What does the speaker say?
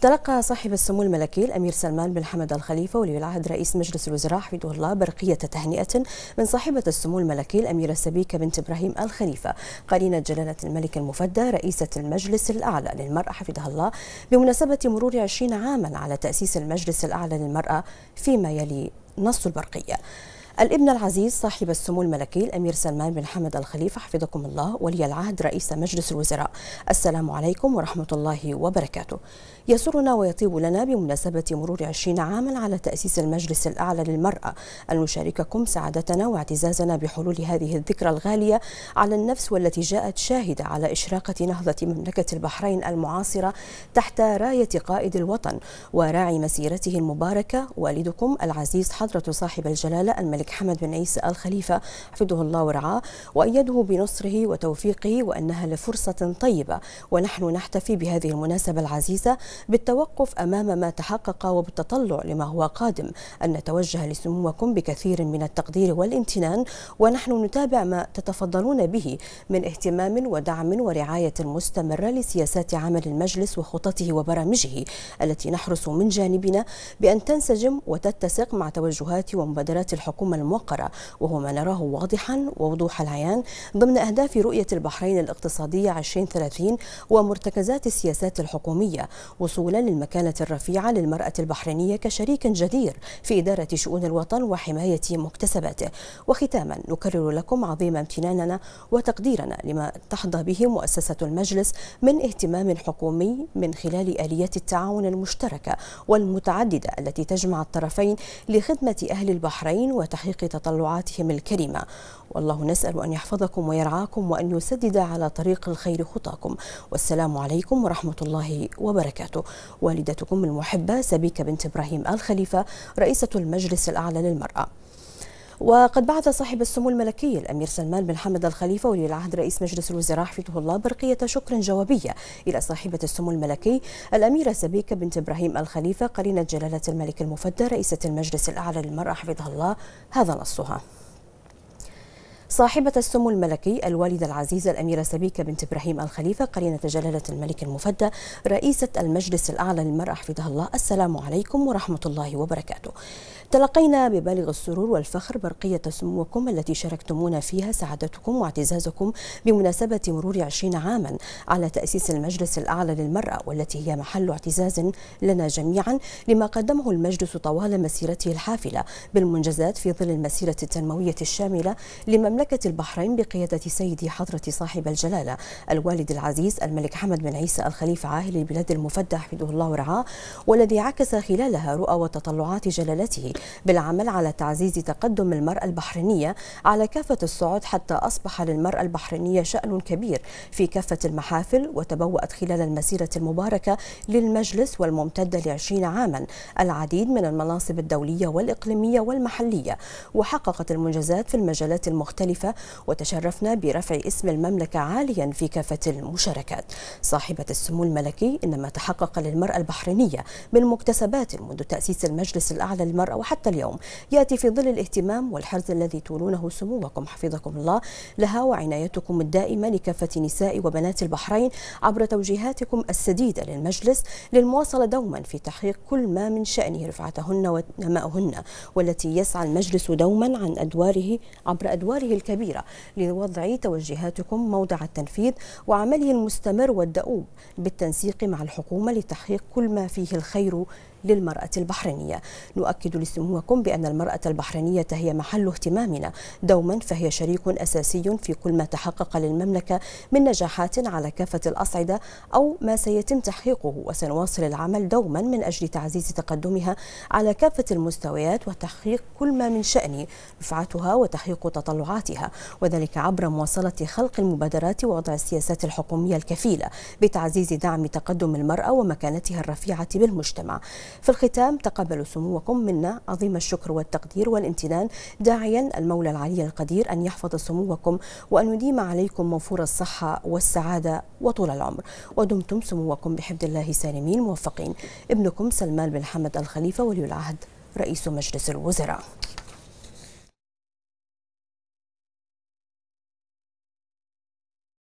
تلقى صاحب السمو الملكي الأمير سلمان بن حمد الخليفة ولي العهد رئيس مجلس الوزراء حفظه الله برقية تهنئة من صاحبة السمو الملكي الأميرة السبيكة بنت إبراهيم الخليفة قرينة جلالة الملك المفدى رئيسة المجلس الأعلى للمرأة حفظها الله بمناسبة مرور 20 عاما على تأسيس المجلس الأعلى للمرأة فيما يلي نص البرقية الابن العزيز صاحب السمو الملكي الأمير سلمان بن حمد الخليفة حفظكم الله ولي العهد رئيس مجلس الوزراء السلام عليكم ورحمة الله وبركاته يسرنا ويطيب لنا بمناسبة مرور 20 عاما على تأسيس المجلس الأعلى للمرأة أن نشارككم سعادتنا واعتزازنا بحلول هذه الذكرى الغالية على النفس والتي جاءت شاهدة على إشراقة نهضة مملكة البحرين المعاصرة تحت راية قائد الوطن وراعي مسيرته المباركة والدكم العزيز حضرة صاحب الجلالة الملك الملك حمد بن عيسى آل خليفة حفظه الله ورعاه وأيده بنصره وتوفيقه وأنها لفرصة طيبة ونحن نحتفي بهذه المناسبة العزيزة بالتوقف أمام ما تحقق وبالتطلع لما هو قادم أن نتوجه لسموكم بكثير من التقدير والامتنان ونحن نتابع ما تتفضلون به من اهتمام ودعم ورعاية مستمرة لسياسات عمل المجلس وخططه وبرامجه التي نحرص من جانبنا بأن تنسجم وتتسق مع توجهات ومبادرات الحكومة الموقرة وهو ما نراه واضحا ووضوح العيان ضمن أهداف رؤية البحرين الاقتصادية 2030 ومرتكزات السياسات الحكومية وصولا للمكانة الرفيعة للمرأة البحرينية كشريك جدير في إدارة شؤون الوطن وحماية مكتسباته وختاما نكرر لكم عظيم امتناننا وتقديرنا لما تحظى به مؤسسة المجلس من اهتمام حكومي من خلال آليات التعاون المشتركة والمتعددة التي تجمع الطرفين لخدمة أهل البحرين وتحقيق تحقيق تطلعاتهم الكريمة والله نسأل أن يحفظكم ويرعاكم وأن يسدد على طريق الخير خطاكم والسلام عليكم ورحمة الله وبركاته والدتكم المحبة سبيكة بنت إبراهيم الخليفة رئيسة المجلس الأعلى للمرأة وقد بعث صاحب السمو الملكي الأمير سلمان بن حمد الخليفة ولي العهد رئيس مجلس الوزراء حفظه الله برقية شكر جوابية إلى صاحبة السمو الملكي الأميرة سبيكة بنت إبراهيم الخليفة قرينة جلالة الملك المفدى رئيسة المجلس الأعلى للمرأة حفظها الله هذا نصها صاحبة السمو الملكي الوالدة العزيزة الأميرة سبيكة بنت إبراهيم الخليفة قرينة جلالة الملك المفدى رئيسة المجلس الأعلى للمرأة حفظها الله السلام عليكم ورحمة الله وبركاته تلقينا ببالغ السرور والفخر برقية سموكم التي شاركتمونا فيها سعادتكم واعتزازكم بمناسبة مرور عشرين عاما على تأسيس المجلس الأعلى للمرأة والتي هي محل اعتزاز لنا جميعا لما قدمه المجلس طوال مسيرته الحافلة بالمنجزات في ظل المسيرة التنموية الشاملة لمملكة مملكة البحرين بقيادة سيد حضرة صاحب الجلالة الوالد العزيز الملك حمد بن عيسى الخليفة عاهل البلاد المفدى حفظه الله ورعاه والذي عكس خلالها رؤى وتطلعات جلالته بالعمل على تعزيز تقدم المرأة البحرينية على كافة الصعود حتى أصبح للمرأة البحرينية شأن كبير في كافة المحافل وتبوأت خلال المسيرة المباركة للمجلس والممتدة لعشرين عاما العديد من المناصب الدولية والإقليمية والمحلية وحققت المنجزات في المجالات المختلفة المختلفة وتشرفنا برفع اسم المملكة عاليا في كافة المشاركات صاحبة السمو الملكي إنما تحقق للمرأة البحرينية من مكتسبات منذ تأسيس المجلس الأعلى للمرأة وحتى اليوم يأتي في ظل الاهتمام والحرص الذي تولونه سموكم حفظكم الله لها وعنايتكم الدائمة لكافة نساء وبنات البحرين عبر توجيهاتكم السديدة للمجلس للمواصلة دوما في تحقيق كل ما من شأنه رفعتهن ونمائهن والتي يسعى المجلس دوما عن أدواره عبر أدواره الكبيرة لوضع توجهاتكم موضع التنفيذ وعمله المستمر والدؤوب بالتنسيق مع الحكومة لتحقيق كل ما فيه الخير للمرأة البحرينية نؤكد لسموكم بأن المرأة البحرينية هي محل اهتمامنا دوما فهي شريك أساسي في كل ما تحقق للمملكة من نجاحات على كافة الأصعدة أو ما سيتم تحقيقه وسنواصل العمل دوما من أجل تعزيز تقدمها على كافة المستويات وتحقيق كل ما من شأن رفعتها وتحقيق تطلعاتها وذلك عبر مواصلة خلق المبادرات ووضع السياسات الحكومية الكفيلة بتعزيز دعم تقدم المرأة ومكانتها الرفيعة بالمجتمع في الختام تقبلوا سموكم منا عظيم الشكر والتقدير والامتنان داعيا المولى العلي القدير أن يحفظ سموكم وأن يديم عليكم موفور الصحة والسعادة وطول العمر ودمتم سموكم بحفظ الله سالمين موفقين ابنكم سلمان بن حمد الخليفة ولي العهد رئيس مجلس الوزراء